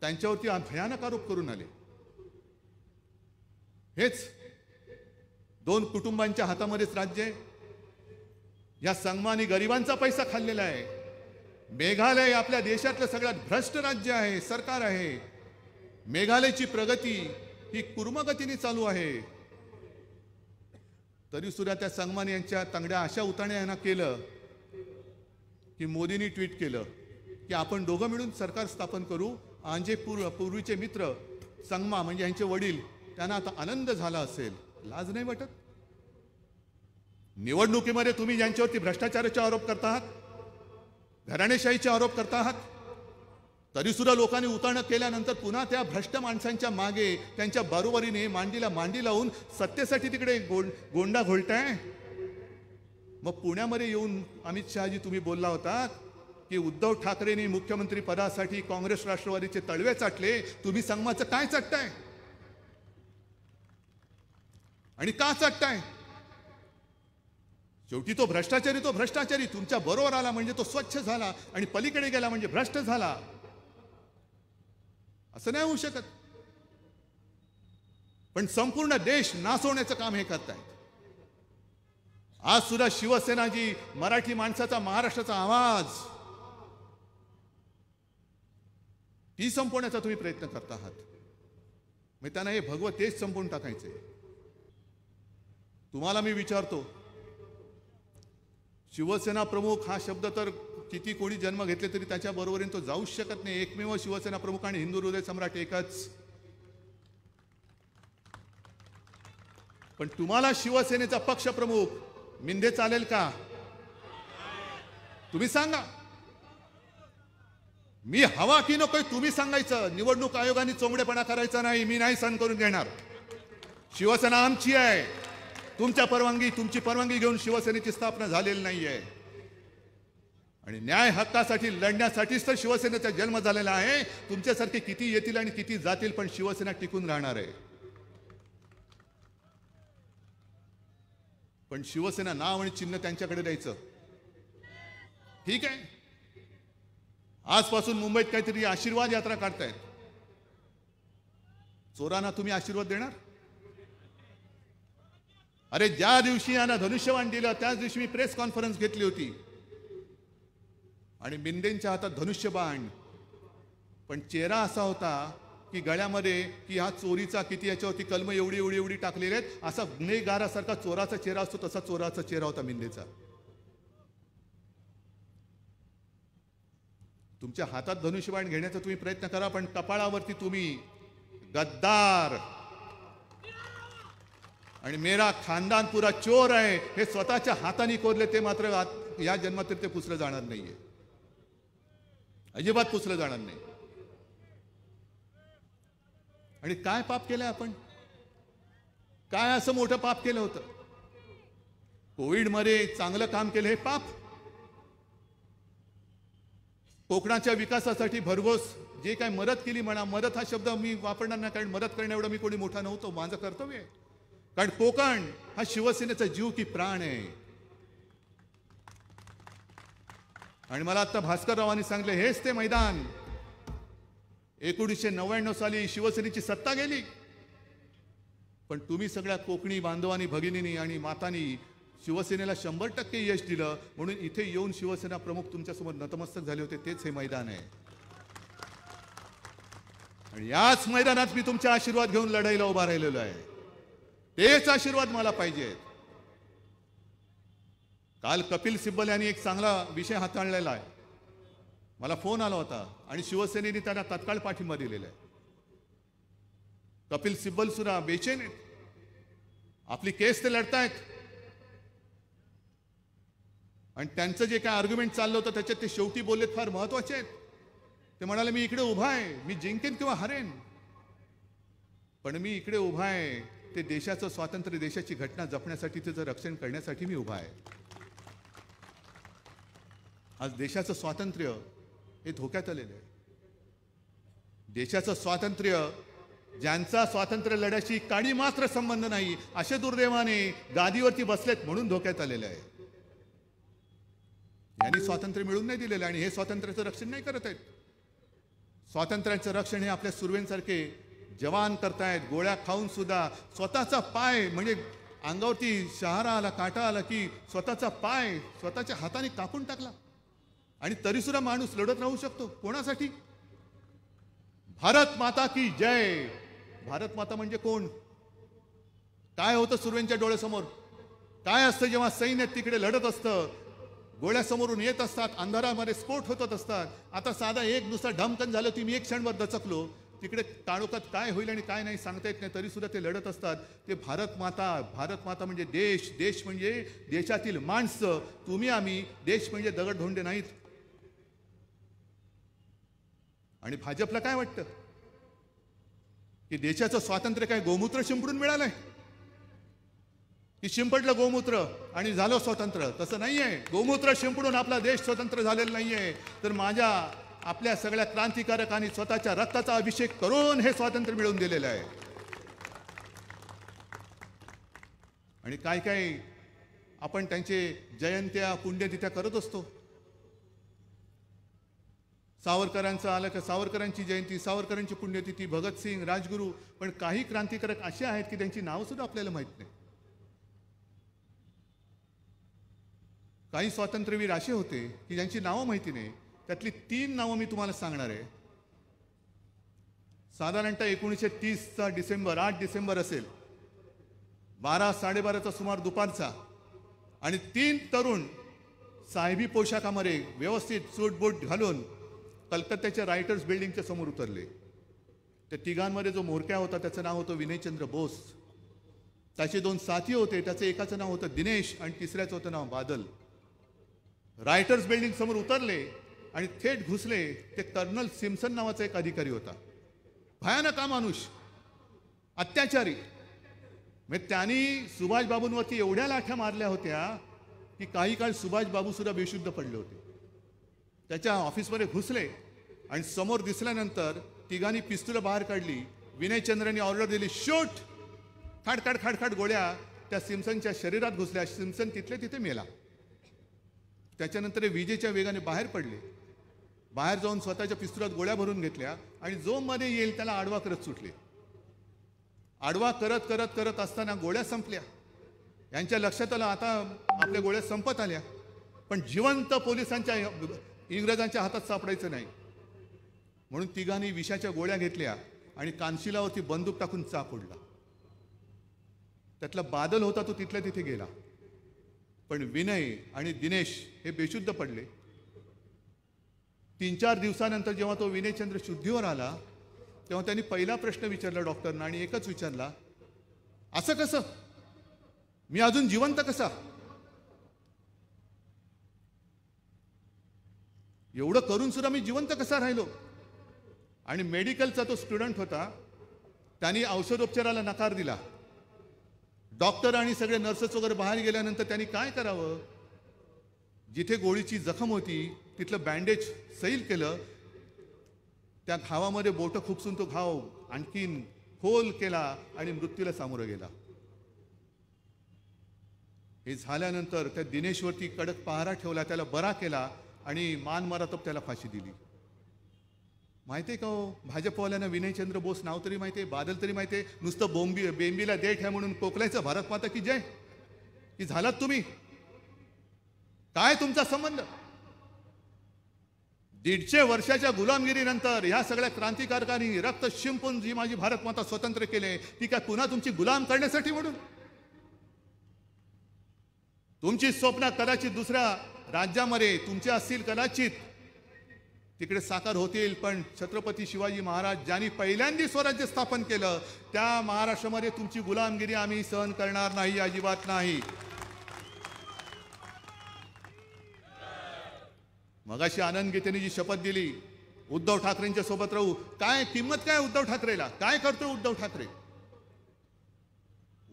त्यांच्यावरती भयानक आरोप करून आले हेच दोन कुटुंबांच्या हातामध्येच राज्य आहे या संगमाने गरिबांचा पैसा खाल्लेला आहे मेघालय आपल्या देशातलं सगळ्यात भ्रष्ट राज्य आहे सरकार आहे मेघालयची प्रगती ही कुर्मगतीने चालू आहे तरी सुद्धा त्या संगमान यांच्या तंगड्या अशा उताण्या यांना केलं की मोदींनी ट्विट केलं की आपण दोघं मिळून सरकार स्थापन करू आंजेपूर पूर्व पूर्वीचे मित्र संगमा म्हणजे यांचे वडील त्यांना आता आनंद झाला असेल लाज नाही वाटत निवडणुकीमध्ये तुम्ही ज्यांच्यावरती भ्रष्टाचाराचे आरोप करता आहात घराणेशाहीचे आरोप करता आहात तरी सुद्धा लोकांनी उतरणं केल्यानंतर पुन्हा त्या भ्रष्ट माणसांच्या मागे त्यांच्या बरोबरीने मांडीला मांडी लावून सत्तेसाठी तिकडे गोंड गोंडा घोळताय मग पुण्यामध्ये येऊन अमित शहाजी तुम्ही बोलला होता की उद्धव ठाकरेंनी मुख्यमंत्री पदासाठी काँग्रेस राष्ट्रवादीचे तळवे चाटले तुम्ही संगमाचं काय चाटताय आणि का चाटताय शेवटी तो भ्रष्टाचारी तो भ्रष्टाचारी तुमच्या बरोबर आला म्हणजे तो स्वच्छ झाला आणि पलीकडे गेला म्हणजे भ्रष्ट झाला असं नाही होऊ शकत पण संपूर्ण देश नासवण्याचं काम हे करतायत आज सुद्धा शिवसेना जी मराठी माणसाचा महाराष्ट्राचा आवाज ही संपवण्याचा तुम्ही प्रयत्न करता आहात मग म्हणजे त्यांना हे भगवत तेच संपवून टाकायचे तुम्हाला मी विचारतो शिवसेना प्रमुख हा शब्द तर किती कोणी जन्म घेतले तरी त्याच्या बरोबरीने तो जाऊच शकत नाही एकमेव शिवसेना प्रमुख आणि हिंदू हृदय सम्राट एकच पण तुम्हाला शिवसेनेचा पक्ष प्रमुख मिंदे चालेल का तुम्ही सांगा मी हवा की नको तुम्ही सांगायचं निवडणूक आयोगाने चोंगडेपणा करायचा नाही मी नाही सण करून घेणार शिवसेना आमची आहे तुमच्या परवानगी तुमची परवानगी घेऊन शिवसेनेची स्थापना झालेली नाही आहे आणि न्याय हक्कासाठी लढण्यासाठीच तर शिवसेनेचा जन्म झालेला आहे तुमच्यासारखे किती येतील आणि किती जातील पण शिवसेना टिकून राहणार आहे पण शिवसेना नाव आणि चिन्ह त्यांच्याकडे द्यायचं ठीक आहे आजपासून मुंबईत काहीतरी आशीर्वाद यात्रा काढतायत चोरांना तुम्ही आशीर्वाद देणार अरे ज्या दिवशी यांना धनुष्यवान दिलं त्याच दिवशी मी प्रेस कॉन्फरन्स घेतली होती आणि बिंदेंच्या हातात धनुष्यबाण पण चेहरा असा होता की गळ्यामध्ये की हा चोरीचा किती याच्यावरती कलम एवढी एवढी एवढी टाकलेले आहेत असा गुन्हेगारासारखा चोराचा चेहरा असतो तसा चोराचा चेहरा होता मिंदेचा तुमच्या हातात धनुष्यबाण घेण्याचा तुम्ही प्रयत्न करा पण टपाळावरती तुम्ही गद्दार आणि मेरा खानदान पुरा चोर आहे हे स्वतःच्या हाताने कोरले ते मात्र या जन्मातील ते पुसलं जाणार नाहीये अजिबात पुसलं जाणार नाही आणि काय पाप केलं आपण काय असं मोठं पाप केलं होतं कोविडमध्ये चांगलं काम केलं हे पाप कोकणाच्या विकासासाठी भरघोस जे काय मदत केली म्हणा मदत हा शब्द मी वापरणार नाही कारण मदत करण्या एवढं मी कोणी मोठा नव्हतो माझं कर्तव्य आहे कारण कोकण हा शिवसेनेचा जीव की प्राण आहे आणि मला आता भास्कररावांनी सांगले हेच ते मैदान एकोणीसशे नव्याण्णव साली शिवसेनेची सत्ता गेली पण तुम्ही सगळ्या कोकणी बांधवानी भगिनीनी आणि मातानी शिवसेनेला शंभर टक्के यश दिलं म्हणून इथे येऊन शिवसेना प्रमुख तुमच्यासमोर नतमस्तक झाले होते तेच हे मैदान आहे आणि याच मैदानात मी तुमचा आशीर्वाद घेऊन लढाईला उभा राहिलेलो आहे तेच आशीर्वाद मला पाहिजेत काल कपिल सिब्बल यांनी एक चांगला विषय हाताळलेला आहे मला फोन आला होता आणि शिवसेनेने त्यांना तत्काळ पाठिंबा दिलेला आहे कपिल सिब्बल सुद्धा बेचेन आपली केस ते लढतायत आणि त्यांचं जे काय आर्ग्युमेंट चाललं होतं त्याच्यात ते शेवटी बोललेत फार महत्वाचे आहेत ते म्हणाले मी इकडे उभा आहे मी जिंकेन किंवा हरेन पण मी इकडे उभा आहे ते देशाचं स्वातंत्र्य देशाची घटना जपण्यासाठी त्याचं रक्षण करण्यासाठी मी उभा आहे आज देशाचं स्वातंत्र्य हे धोक्यात आलेलं आहे देशाचं स्वातंत्र्य ज्यांचा स्वातंत्र्य लढ्याशी काणी मात्र संबंध नाही असे दुर्दैवाने गादीवरती बसलेत म्हणून धोक्यात आलेले आहे यांनी स्वातंत्र्य मिळून नाही दिलेलं आणि हे स्वातंत्र्याचं रक्षण नाही करत आहेत स्वातंत्र्याचं रक्षण हे आपल्या सुरवेंसारखे जवान करतायत गोळ्या खाऊन सुद्धा स्वतःचा पाय म्हणजे अंगावरती शहारा आला काटा आला की स्वतःचा पाय स्वतःच्या हाताने कापून टाकला आणि तरीसुद्धा माणूस लढत राहू शकतो कोणासाठी भारत माता की जय भारत माता म्हणजे कोण काय होतं सुरवेंच्या डोळ्यासमोर काय असतं जेव्हा सैन्य तिकडे लढत असतं गोळ्यासमोरून येत असतात अंधारामध्ये स्फोट होत असतात आता साधा एक दुसरा ढमकन झालं ती मी एक क्षणभर दचकलो तिकडे ताळुक्यात काय होईल आणि काय नाही सांगता येत नाही सुद्धा ते लढत असतात ते भारत माता भारत माता म्हणजे देश देश म्हणजे देशातील माणसं तुम्ही आम्ही देश म्हणजे दगडधोंडे नाहीत आणि भाजपला काय वाटतं की देशाचं स्वातंत्र्य काय गोमूत्र शिंपडून मिळालंय की शिंपडलं गोमूत्र आणि झालं स्वतंत्र तसं नाही आहे गोमूत्र शिंपडून आपला देश स्वतंत्र झालेला नाही आहे तर माझ्या आपल्या सगळ्या क्रांतिकारक आणि स्वतःच्या रक्ताचा अभिषेक करून हे स्वातंत्र्य मिळवून दिलेलं आहे आणि काय काय आपण त्यांचे जयंत्या पुण्यतिथ्या करत असतो सावरकरांचं आलं का सावरकरांची जयंती सावरकरांची पुण्यतिथी भगतसिंग राजगुरू पण काही क्रांतिकारक असे आहेत की त्यांची सुद्धा आपल्याला माहीत नाही काही स्वातंत्र्यवीर असे होते की ज्यांची नावं माहिती नाही त्यातली तीन नावं मी तुम्हाला सांगणार आहे साधारणतः एकोणीसशे तीसचा डिसेंबर आठ डिसेंबर असेल बारा साडेबाराचा सुमार दुपारचा आणि तीन तरुण साहेबी पोशाखामध्ये व्यवस्थित सूटबूट घालून कलकत्त्याच्या रायटर्स बिल्डिंगच्या समोर उतरले त्या तिघांमध्ये जो मोरक्या होता त्याचं नाव होतं विनयचंद्र बोस त्याचे दोन साथी होते त्याचं एकाचं नाव होतं दिनेश आणि तिसऱ्याचं होतं नाव बादल रायटर्स बिल्डिंग समोर उतरले आणि थेट घुसले ते कर्नल सिम्सन नावाचा एक अधिकारी होता भयानक हा माणूस अत्याचारी म्हणजे त्यांनी सुभाषबाबूंवरती एवढ्या लाठ्या मारल्या होत्या की काही काळ सुभाषबाबू सुद्धा बेशुद्ध पडले होते त्याच्या ऑफिसमध्ये घुसले आणि समोर दिसल्यानंतर तिघांनी पिस्तुलं बाहेर काढली विनयचंद्रांनी ऑर्डर दिली शूट खाडखाड खाडखाड गोळ्या त्या सिमसनच्या शरीरात घुसल्या सिमसन तिथले तिथे मेला त्याच्यानंतर विजेच्या वेगाने बाहेर पडले बाहेर जाऊन स्वतःच्या पिस्तुलात गोळ्या भरून घेतल्या आणि जो मध्ये येईल त्याला आडवा करत सुटले आडवा करत करत करत असताना गोळ्या संपल्या यांच्या लक्षात आलं आता आपल्या गोळ्या संपत आल्या पण जिवंत पोलिसांच्या इंग्रजांच्या हातात सापडायचं नाही म्हणून तिघांनी विषाच्या गोळ्या घेतल्या आणि कानशिलावरती बंदूक टाकून चाप पडला त्यातला बादल होता तो तिथल्या तिथे गेला पण विनय आणि दिनेश हे बेशुद्ध पडले तीन चार दिवसानंतर जेव्हा तो विनयचंद्र शुद्धीवर आला तेव्हा त्यांनी पहिला प्रश्न विचारला डॉक्टरना आणि एकच विचारला असं कसं मी अजून जिवंत कसा एवढं करून सुद्धा मी जिवंत कसा राहिलो आणि मेडिकलचा तो स्टुडंट होता त्यांनी औषधोपचाराला नकार दिला डॉक्टर आणि सगळे नर्सेस वगैरे बाहेर गेल्यानंतर त्यांनी काय करावं जिथे गोळीची जखम होती तिथलं बँडेज सैल केलं त्या घावामध्ये बोटं खुपसून तो घाव आणखीन खोल केला आणि मृत्यूला सामोरं गेला हे झाल्यानंतर त्या दिनेशवरती कडक पहारा ठेवला त्याला बरा केला आणि मान मारातप त्याला फाशी दिली माहिती आहे का हो भाजपवाल्यांना विनयचंद्र बोस नाव तरी माहिती आहे बादल तरी माहिती आहे नुसतं बोंबी बेंबीला देठ आहे म्हणून कोकलायचं भारत माता की जय की झालात तुम्ही काय तुमचा संबंध दीडशे वर्षाच्या गुलामगिरीनंतर ह्या सगळ्या क्रांतिकारकांनी रक्त शिंपून जी माझी भारत माता स्वतंत्र केले ती काय पुन्हा तुमची गुलाम करण्यासाठी म्हणून तुमची स्वप्न कदाचित दुसऱ्या राज्यामध्ये तुमचे असतील कदाचित तिकडे साकार होतील पण छत्रपती शिवाजी महाराज ज्यांनी पहिल्यांदा स्वराज्य स्थापन केलं त्या महाराष्ट्रामध्ये तुमची गुलामगिरी आम्ही सहन करणार नाही अजिबात नाही मगाशी आनंद गीतेने जी शपथ दिली उद्धव ठाकरेंच्या सोबत राहू काय किंमत काय उद्धव ठाकरेला काय करतो उद्धव ठाकरे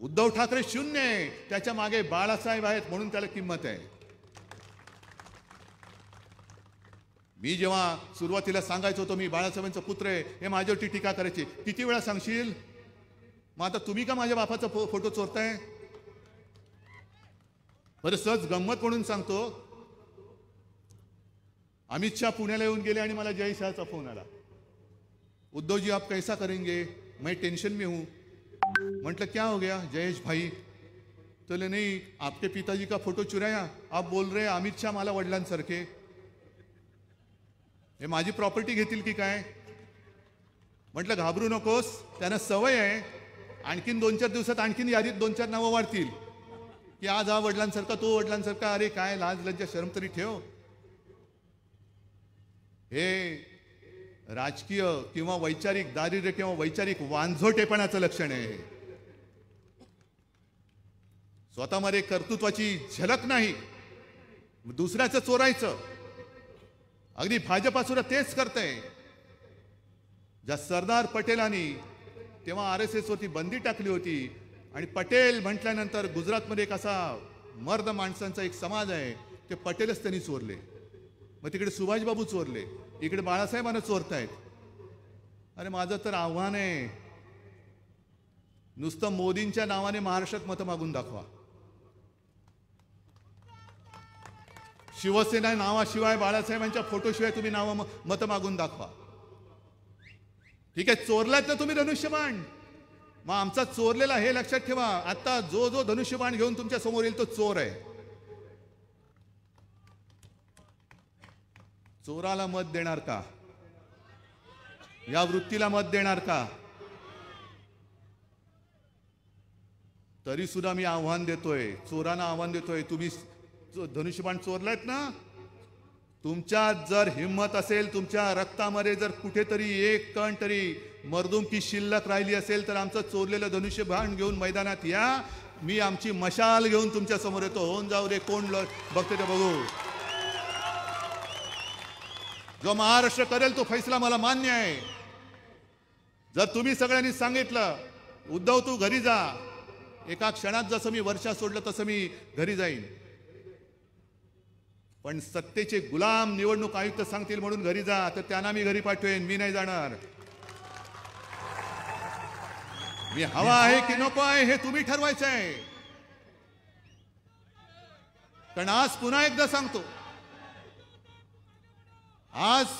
उद्धव ठाकरे शून्य आहे त्याच्या मागे बाळासाहेब आहेत म्हणून त्याला किंमत आहे मी जेव्हा सुरुवातीला सांगायचो होतो मी बाळासाहेबांचा पुत्र आहे हे माझ्यावरती टीका करायची किती वेळा सांगशील मग आता तुम्ही का माझ्या बापाचा फो फोटो चोरताय बरं सहज गंमत म्हणून सांगतो अमित शाह पुण्याला येऊन गेले आणि मला जय फोन आला उद्धवजी आप कैसा करेंगे मैं टेन्शन में हूं म्हटलं क्या हो गया जयेश भाई चले नाही आपके पिताजी का फोटो चुराया आप बोल रहे अमित शाह मला वडिलांसारखे हे माझी प्रॉपर्टी घेतील की काय म्हटलं घाबरू नकोस त्यांना सवय आहे आणखीन दोन चार दिवसात आणखीन यादीत दोन चार नावं वाढतील की आज हा वडिलांसारखा तो वडिलांसारखा अरे काय लाज लज्जा शरम तरी ठेव हे राजकीय किंवा वैचारिक दारिद्र्य किंवा वैचारिक वांझोटेपणाचं लक्षण आहे स्वतःमध्ये कर्तृत्वाची झलक नाही दुसऱ्याचं चोरायचं अगदी भाजपा सुद्धा तेच करतंय ज्या सरदार पटेलांनी तेव्हा आर एस एसवरती बंदी टाकली होती आणि पटेल म्हटल्यानंतर गुजरातमध्ये एक असा मर्द माणसांचा एक समाज आहे ते पटेलच त्यांनी चोरले मग तिकडे सुभाषबाबू चोरले इकडे बाळासाहेबांना चोरतायत अरे माझं तर आव्हान आहे नुसतं मोदींच्या नावाने महाराष्ट्रात मतं मागून दाखवा शिवसेना नावाशिवाय बाळासाहेबांच्या फोटोशिवाय तुम्ही नाव मत मागून दाखवा ठीक आहे चोरलात तर तुम्ही धनुष्यबाण मग आमचा चोरलेला हे लक्षात ठेवा आता जो जो धनुष्यबाण घेऊन तुमच्या समोर येईल तो चोर आहे चोराला मत देणार का या वृत्तीला मत देणार का तरी सुद्धा मी आव्हान देतोय चोरांना आव्हान देतोय तुम्ही धनुष्यबाण चोरलायत ना तुमच्यात जर हिंमत असेल तुमच्या रक्तामध्ये जर कुठेतरी एक कण तरी मर्दुमकी शिल्लक राहिली असेल तर आमचं चोरलेलं धनुष्यबाण घेऊन मैदानात या मी आमची मशाल घेऊन तुमच्या समोर येतो होऊन जाऊ रे कोण बघते ते बघू जो महाराष्ट्र करेल तो फैसला मला मान्य आहे जर तुम्ही सगळ्यांनी सांगितलं उद्धव तू घरी जा एका क्षणात जसं मी वर्षा सोडलं तसं मी घरी जाईन पण सत्तेचे गुलाम निवडणूक आयुक्त सांगतील म्हणून घरी जा तर त्यांना मी घरी पाठवेन मी नाही जाणार मी हवा आहे की नको आहे हे तुम्ही ठरवायचं आहे कारण आज पुन्हा एकदा सांगतो आज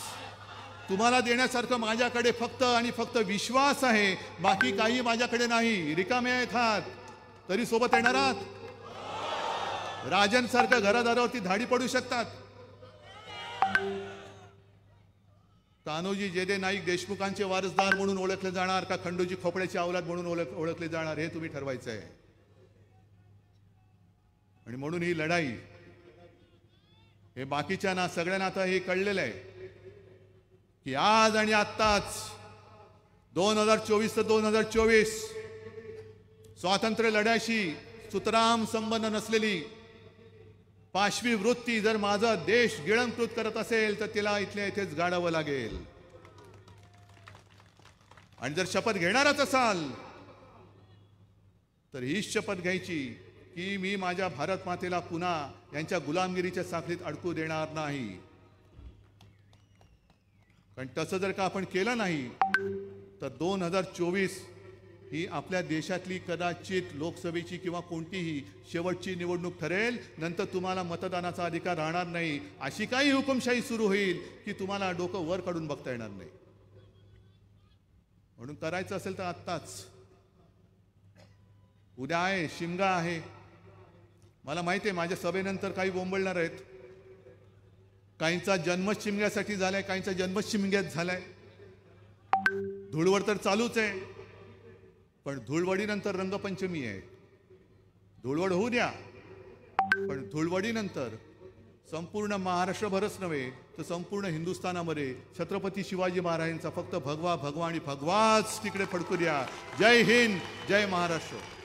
तुम्हाला देण्यासारखं माझ्याकडे फक्त आणि फक्त विश्वास आहे बाकी काही माझ्याकडे नाही रिकामे आहेत हात तरी सोबत येणार आहात राजन सारख्या घरादारावरती धाडी पडू शकतात कान्होजी जेदे नाईक देशमुखांचे वारसदार म्हणून ओळखले जाणार का खंडोजी खोपड्याची अवलाद म्हणून ओळख ओळखले जाणार हे तुम्ही ठरवायचं आहे आणि म्हणून ही लढाई हे बाकीच्या ना सगळ्यांना आता हे कळलेलं आहे की आज आणि आत्ताच दोन हजार चोवीस ते दोन हजार चोवीस स्वातंत्र्य लढ्याशी सुतराम संबंध नसलेली पाशवी वृत्ती जर माझा देश गिळंकृत करत असेल तर तिला इथल्या इथेच गाडावं लागेल आणि जर शपथ घेणारच असाल तर हीच शपथ घ्यायची की मी माझ्या भारत मातेला पुन्हा यांच्या गुलामगिरीच्या साखळीत अडकू देणार नाही कारण तसं जर का आपण केलं नाही तर दोन हजार चोवीस ही आपल्या देशातली कदाचित लोकसभेची किंवा कोणतीही शेवटची निवडणूक ठरेल नंतर तुम्हाला मतदानाचा अधिकार राहणार नाही अशी काही हुकुमशाही सुरू होईल की तुम्हाला डोकं वर काढून बघता येणार नाही म्हणून करायचं असेल तर आत्ताच उद्या आहे शिमगा आहे मला माहिती आहे माझ्या सभेनंतर काही बोंबळणार आहेत काहींचा जन्म शिमग्यासाठी झालाय काहींचा जन्म शिमग्यात झालाय धुळवड तर चालूच आहे पण धुळवडीनंतर रंगपंचमी आहे धुळवड होऊ द्या पण धुळवडीनंतर संपूर्ण महाराष्ट्रभरच नव्हे तर संपूर्ण हिंदुस्थानामध्ये छत्रपती शिवाजी महाराजांचा फक्त भगवा भगवा आणि भगवाच तिकडे फडकू द्या जय हिंद जय महाराष्ट्र